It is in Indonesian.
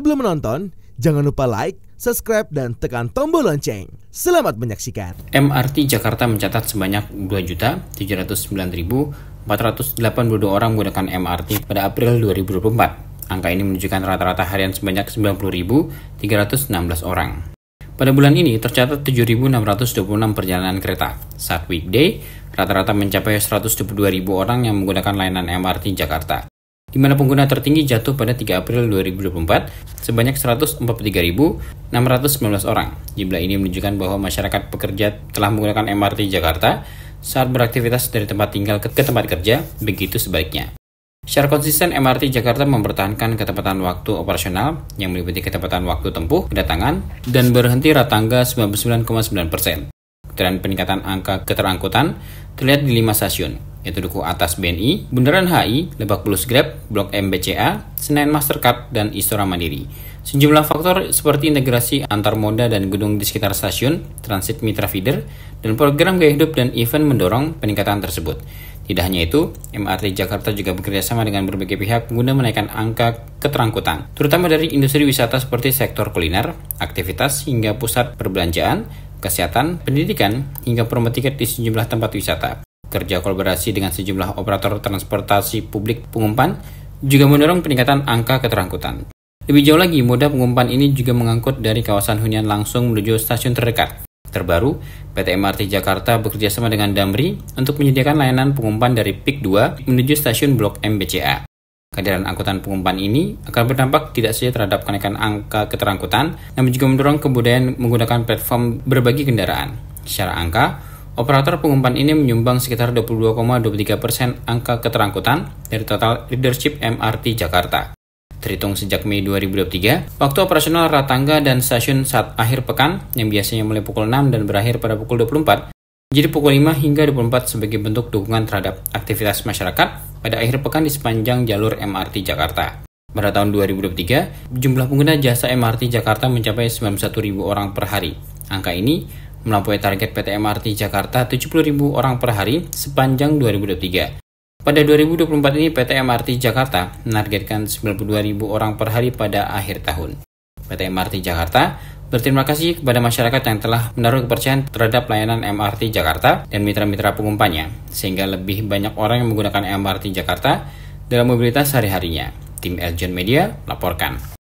Sebelum menonton, jangan lupa like, subscribe, dan tekan tombol lonceng. Selamat menyaksikan. MRT Jakarta mencatat sebanyak 2.709.482 orang menggunakan MRT pada April 2024. Angka ini menunjukkan rata-rata harian sebanyak 90.316 orang. Pada bulan ini tercatat 7.626 perjalanan kereta. Saat weekday, rata-rata mencapai 122.000 orang yang menggunakan layanan MRT Jakarta di mana pengguna tertinggi jatuh pada 3 April 2024 sebanyak 143.619 orang. Jumlah ini menunjukkan bahwa masyarakat pekerja telah menggunakan MRT Jakarta saat beraktivitas dari tempat tinggal ke tempat kerja, begitu sebaiknya. Secara konsisten, MRT Jakarta mempertahankan ketepatan waktu operasional yang meliputi ketepatan waktu tempuh, kedatangan, dan berhenti ratangga 99,9%. Tren peningkatan angka keterangkutan terlihat di 5 stasiun, yaitu Duku Atas BNI, Bundaran HI, Lebak Bulus Grab, Blok MBCA, Senayan Mastercard, dan Istora Mandiri. Sejumlah faktor seperti integrasi antar moda dan gedung di sekitar stasiun, transit mitra feeder, dan program gaya hidup dan event mendorong peningkatan tersebut. Tidak hanya itu, MRT Jakarta juga bekerja sama dengan berbagai pihak guna menaikkan angka keterangkutan, terutama dari industri wisata seperti sektor kuliner, aktivitas hingga pusat perbelanjaan, kesehatan, pendidikan, hingga promo tiket di sejumlah tempat wisata kerja kolaborasi dengan sejumlah operator transportasi publik pengumpan, juga mendorong peningkatan angka keterangkutan. Lebih jauh lagi, moda pengumpan ini juga mengangkut dari kawasan hunian langsung menuju stasiun terdekat. Terbaru, PT MRT Jakarta bekerjasama dengan Damri untuk menyediakan layanan pengumpan dari PIK 2 menuju stasiun Blok MBCA. BCA. Kehadiran angkutan pengumpan ini akan berdampak tidak saja terhadap kenaikan angka keterangkutan, namun juga mendorong kebudayaan menggunakan platform berbagi kendaraan. Secara angka, Operator pengumpan ini menyumbang sekitar 22,23% persen angka keterangkutan dari total leadership MRT Jakarta. Terhitung sejak Mei 2023, waktu operasional Ratangga dan stasiun saat akhir pekan yang biasanya mulai pukul 6 dan berakhir pada pukul 24 jadi pukul 5 hingga 24 sebagai bentuk dukungan terhadap aktivitas masyarakat pada akhir pekan di sepanjang jalur MRT Jakarta. Pada tahun 2023, jumlah pengguna jasa MRT Jakarta mencapai 91.000 orang per hari. Angka ini melampaui target PT MRT Jakarta 70.000 orang per hari sepanjang 2023. Pada 2024 ini PT MRT Jakarta menargetkan 92.000 orang per hari pada akhir tahun. PT MRT Jakarta berterima kasih kepada masyarakat yang telah menaruh kepercayaan terhadap layanan MRT Jakarta dan mitra-mitra pengumpannya, sehingga lebih banyak orang yang menggunakan MRT Jakarta dalam mobilitas sehari-harinya. Tim Eljon Media laporkan.